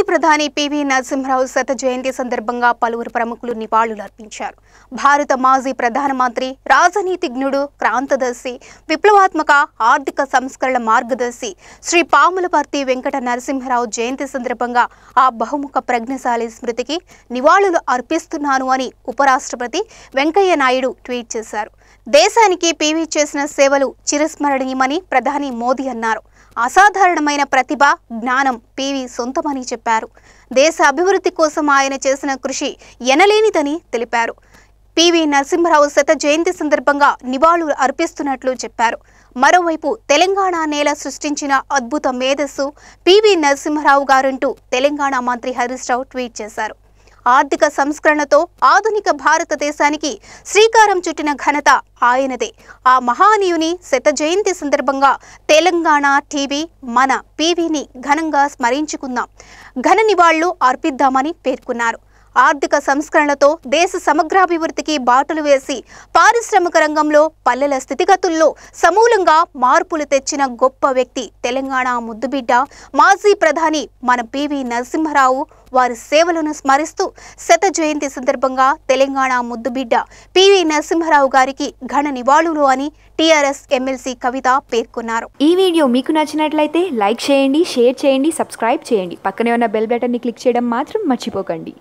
మాజీ ప్రధాని పివి నరసింహరావు శత జయంతి సందర్భంగా పలువురు ప్రముఖులు నివాళులు అర్పించారు భారత మాజీ ప్రధానమంత్రి రాజనీతిజ్ఞుడు క్రాంతదర్శి విప్లవాత్మక ఆర్థిక సంస్కరణ మార్గదర్శి శ్రీ పాములపర్తి వెంకట నరసింహరావు జయంతి సందర్భంగా ఆ బహుముఖ ప్రజ్ఞశాలి స్మృతికి నివాళులు అర్పిస్తున్నాను అని ఉపరాష్ట్రపతి వెంకయ్య నాయుడు ట్వీట్ చేశారు దేశానికి పీవీ చేసిన సేవలు చిరస్మరణీయమని ప్రధాని మోదీ అన్నారు అసాధారణమైన ప్రతిభ జ్ఞానం పీవీ సొంతమని చెప్పారు తెలిపారు దేశ అభివృద్ధి కోసం ఆయన చేసిన కృషి ఎనలేనిదని తెలిపారు పివి నరసింహరావు శత జయంతి సందర్భంగా నివాళులు అర్పిస్తున్నట్లు చెప్పారు మరోవైపు తెలంగాణ నేల సృష్టించిన అద్భుత మేధస్సు పివి నరసింహరావు గారంటూ తెలంగాణ మంత్రి హరీష్ రావు ట్వీట్ చేశారు ఆర్థిక సంస్కరణతో ఆధునిక భారతదేశానికి శ్రీకారం చుట్టిన ఘనత ఆయనదే ఆ మహానీయుని శత జయంతి సందర్భంగా తెలంగాణ టీవీ మన పీవీని ఘనంగా స్మరించుకుందాం ఘన నివాళులు అర్పిద్దామని పేర్కొన్నారు ఆర్థిక సంస్కరణతో దేశ సమగ్రాభివృద్ధికి బాటలు వేసి పారిశ్రామిక రంగంలో పల్లెల స్థితిగతుల్లో సమూలంగా మార్పులు తెచ్చిన గొప్ప వ్యక్తి తెలంగాణ ముద్దుబిడ్డ మాజీ ప్రధాని మన పివి నరసింహరావు వారి సేవలను స్మరిస్తూ శత జయంతి సందర్భంగా తెలంగాణ ముద్దుబిడ్డ పివి నరసింహరావు గారికి ఘన నివాళులు అని టీఆర్ఎస్ ఎమ్మెల్సీ కవిత పేర్కొన్నారు ఈ వీడియో మీకు నచ్చినట్లయితే లైక్ చేయండి షేర్ చేయండి సబ్స్క్రైబ్ చేయండి పక్కనే ఉన్న బెల్ బటన్ని క్లిక్ చేయడం మాత్రం మర్చిపోకండి